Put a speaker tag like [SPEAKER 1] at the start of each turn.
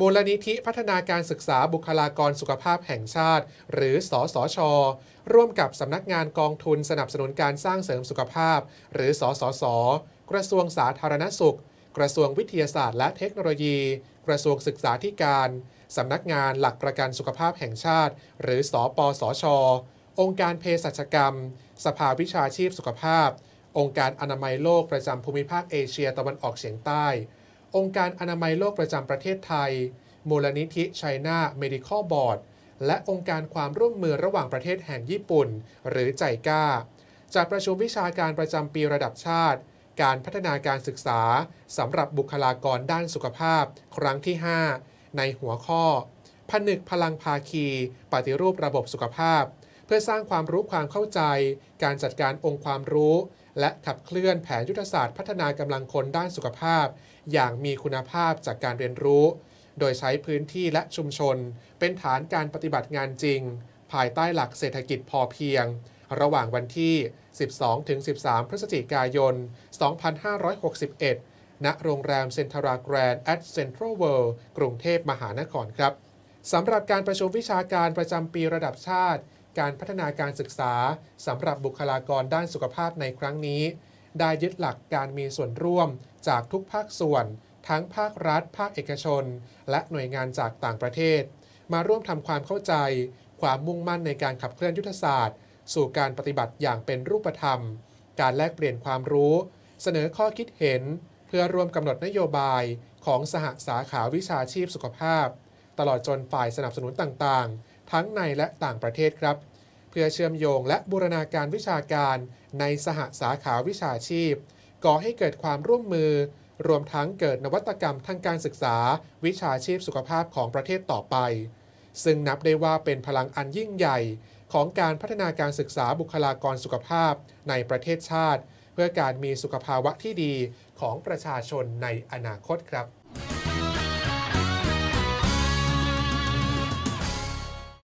[SPEAKER 1] มูลนิธิพัฒนาการศึกษาบุคลากรสุขภาพแห่งชาติ หรือสอสอชอร่วมกับสำนักงานกองทุนสนับสนุนการสร้างเสริมสุขภาพ หรือสอสอสกระทรวงสาธารณสุข กระทรวงวิทยาศาสตร์และเทคโนโลยี กระทรวงศึกษาธิการสำนักงานหลักประกันสุขภาพแห่งชาติ หรือสอปสอชอองค์การเภสัชกรรม สภาวิชาชีพสุขภาพ องค์การอนามัยโลกประจำภูมิภาคเอเชียตะวันออกเฉียงใต้องค์การอนามัยโลกประจำประเทศไทย มูลนิธิไชน่า เมดิคอลบอร์ดและองค์การความร่วมมือระหว่างประเทศแห่งญี่ปุ่นหรือใจก้าจัดประชุมวิชาการประจำปีระดับชาติ การพัฒนาการศึกษาสำหรับบุคลากรด้านสุขภาพครั้งที่ 5 ในหัวข้อ ผนึกพลังภาคี ปฏิรูประบบสุขภาพเพื่อสร้างความรู้ความเข้าใจ การจัดการองค์ความรู้ และขับเคลื่อนแผนยุทธศาสตร์พัฒนากำลังคนด้านสุขภาพ อย่างมีคุณภาพจากการเรียนรู้ โดยใช้พื้นที่และชุมชน เป็นฐานการปฏิบัติงานจริง ภายใต้หลักเศรษฐกิจพอเพียง ระหว่างวันที่ 12-13 พฤศจิกายน 2561 ณโรงแรมเซนทราแกรนด์แอดเซ็นทรัลเวิลด์กรุงเทพมหานครครับสำหรับการประชุมวิชาการประจำปีระดับชาติการพัฒนาการศึกษา สำหรับบุคลากรด้านสุขภาพในครั้งนี้ ได้ยึดหลักการมีส่วนร่วมจากทุกภาคส่วน ทั้งภาครัฐ ภาคเอกชน และหน่วยงานจากต่างประเทศ มาร่วมทำความเข้าใจ ความมุ่งมั่นในการขับเคลื่อนยุทธศาสตร์ สู่การปฏิบัติอย่างเป็นรูปธรรม การแลกเปลี่ยนความรู้ เสนอข้อคิดเห็น เพื่อร่วมกำหนดนโยบายของสหสาขาวิชาชีพสุขภาพ ตลอดจนฝ่ายสนับสนุนต่างๆทั้งในและต่างประเทศครับ เพื่อเชื่อมโยงและบูรณาการวิชาการในสหสาขาวิชาชีพ ก่อให้เกิดความร่วมมือรวมทั้งเกิดนวัตกรรมทางการศึกษา วิชาชีพสุขภาพของประเทศต่อไป ซึ่งนับได้ว่าเป็นพลังอันยิ่งใหญ่ของการพัฒนาการศึกษาบุคลากรสุขภาพในประเทศชาติ เพื่อการมีสุขภาวะที่ดีของประชาชนในอนาคตครับ